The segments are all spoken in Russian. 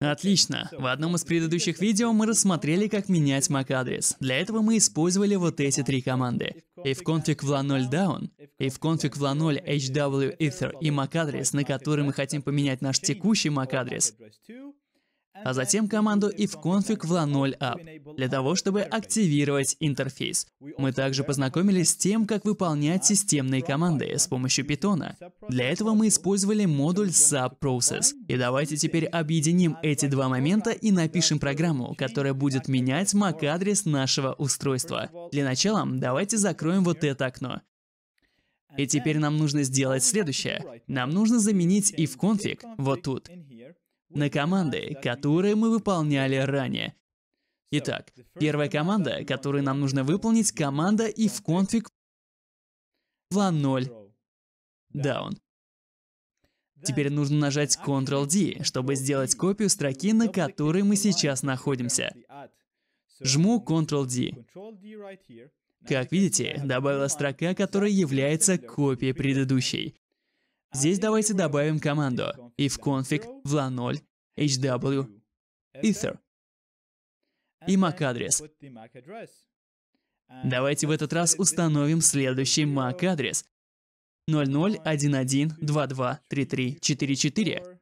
Отлично. В одном из предыдущих видео мы рассмотрели, как менять MAC-адрес. Для этого мы использовали вот эти три команды. ifconfig vla0 down, ifconfig vla0 hw ether и MAC-адрес, на который мы хотим поменять наш текущий MAC-адрес, а затем команду ifconfig в la0app для того, чтобы активировать интерфейс. Мы также познакомились с тем, как выполнять системные команды с помощью Python. Для этого мы использовали модуль subprocess. И давайте теперь объединим эти два момента и напишем программу, которая будет менять MAC-адрес нашего устройства. Для начала давайте закроем вот это окно. И теперь нам нужно сделать следующее. Нам нужно заменить ifconfig вот тут на команды, которые мы выполняли ранее. Итак, первая команда, которую нам нужно выполнить, команда if config 0 down. Теперь нужно нажать Ctrl-D, чтобы сделать копию строки, на которой мы сейчас находимся. Жму Ctrl-D. Как видите, добавилась строка, которая является копией предыдущей. Здесь давайте добавим команду ifconfig vla0 hw ether и MAC-адрес. Давайте в этот раз установим следующий MAC-адрес 0011223344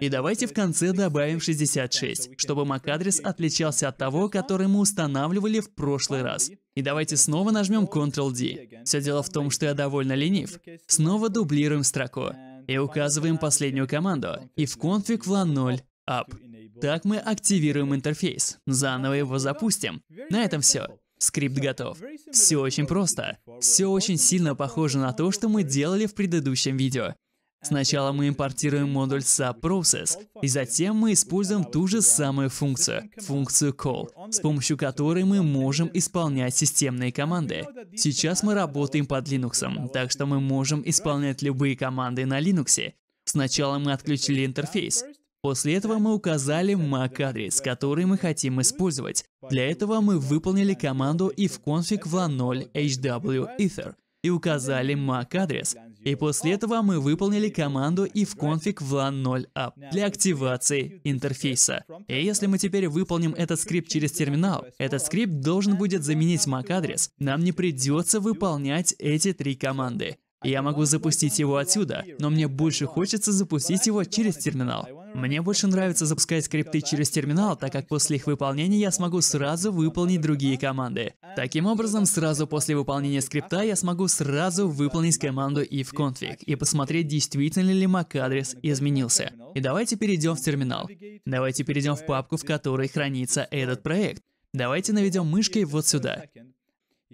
и давайте в конце добавим 66, чтобы MAC-адрес отличался от того, который мы устанавливали в прошлый раз. И давайте снова нажмем Ctrl-D. Все дело в том, что я довольно ленив. Снова дублируем строку. И указываем последнюю команду. И в config vlan 0 up. Так мы активируем интерфейс. Заново его запустим. На этом все. Скрипт готов. Все очень просто. Все очень сильно похоже на то, что мы делали в предыдущем видео. Сначала мы импортируем модуль subprocess, и затем мы используем ту же самую функцию, функцию call, с помощью которой мы можем исполнять системные команды. Сейчас мы работаем под Linux, так что мы можем исполнять любые команды на Linux. Сначала мы отключили интерфейс, После этого мы указали MAC-адрес, который мы хотим использовать. Для этого мы выполнили команду ifconfig v0 hw ether и указали MAC-адрес. И после этого мы выполнили команду ifconfig config vlan 0up для активации интерфейса. И если мы теперь выполним этот скрипт через терминал, этот скрипт должен будет заменить MAC-адрес. Нам не придется выполнять эти три команды. Я могу запустить его отсюда, но мне больше хочется запустить его через терминал. Мне больше нравится запускать скрипты через терминал, так как после их выполнения я смогу сразу выполнить другие команды. Таким образом, сразу после выполнения скрипта я смогу сразу выполнить команду ifconfig и посмотреть, действительно ли MAC-адрес изменился. И давайте перейдем в терминал. Давайте перейдем в папку, в которой хранится этот проект. Давайте наведем мышкой вот сюда.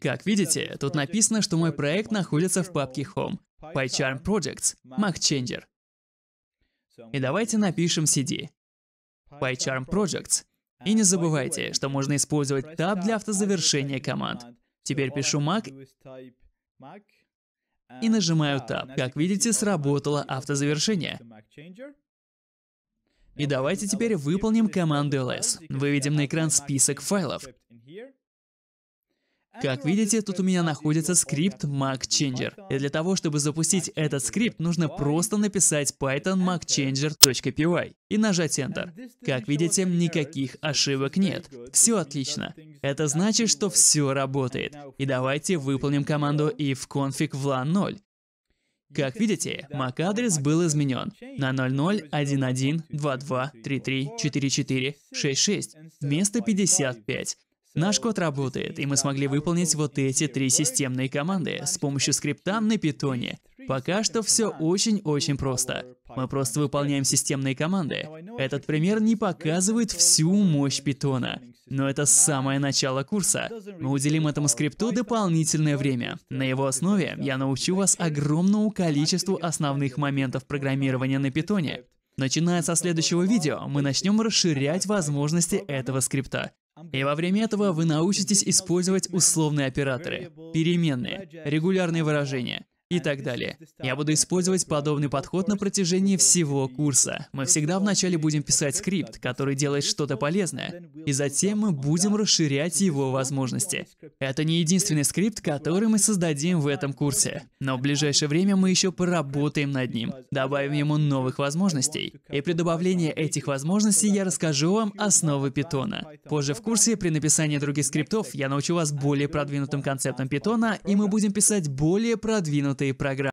Как видите, тут написано, что мой проект находится в папке Home, PyCharm Projects, MacChanger. И давайте напишем CD. PyCharm Projects. И не забывайте, что можно использовать Tab для автозавершения команд. Теперь пишу Mac и нажимаю Tab. Как видите, сработало автозавершение. И давайте теперь выполним команду ls. Выведем на экран список файлов. Как видите, тут у меня находится скрипт MacChanger. И для того, чтобы запустить этот скрипт, нужно просто написать python macchanger.py и нажать Enter. Как видите, никаких ошибок нет. Все отлично. Это значит, что все работает. И давайте выполним команду ifconfig config vlan 0. Как видите, MAC-адрес был изменен на 001122334466 вместо 55. Наш код работает, и мы смогли выполнить вот эти три системные команды с помощью скрипта на питоне. Пока что все очень-очень просто. Мы просто выполняем системные команды. Этот пример не показывает всю мощь питона, но это самое начало курса. Мы уделим этому скрипту дополнительное время. На его основе я научу вас огромному количеству основных моментов программирования на питоне. Начиная со следующего видео, мы начнем расширять возможности этого скрипта. И во время этого вы научитесь использовать условные операторы, переменные, регулярные выражения, и так далее. Я буду использовать подобный подход на протяжении всего курса. Мы всегда вначале будем писать скрипт, который делает что-то полезное, и затем мы будем расширять его возможности. Это не единственный скрипт, который мы создадим в этом курсе, но в ближайшее время мы еще поработаем над ним, добавим ему новых возможностей. И при добавлении этих возможностей я расскажу вам основы питона. Позже в курсе при написании других скриптов я научу вас более продвинутым концептам питона, и мы будем писать более продвинутые aí para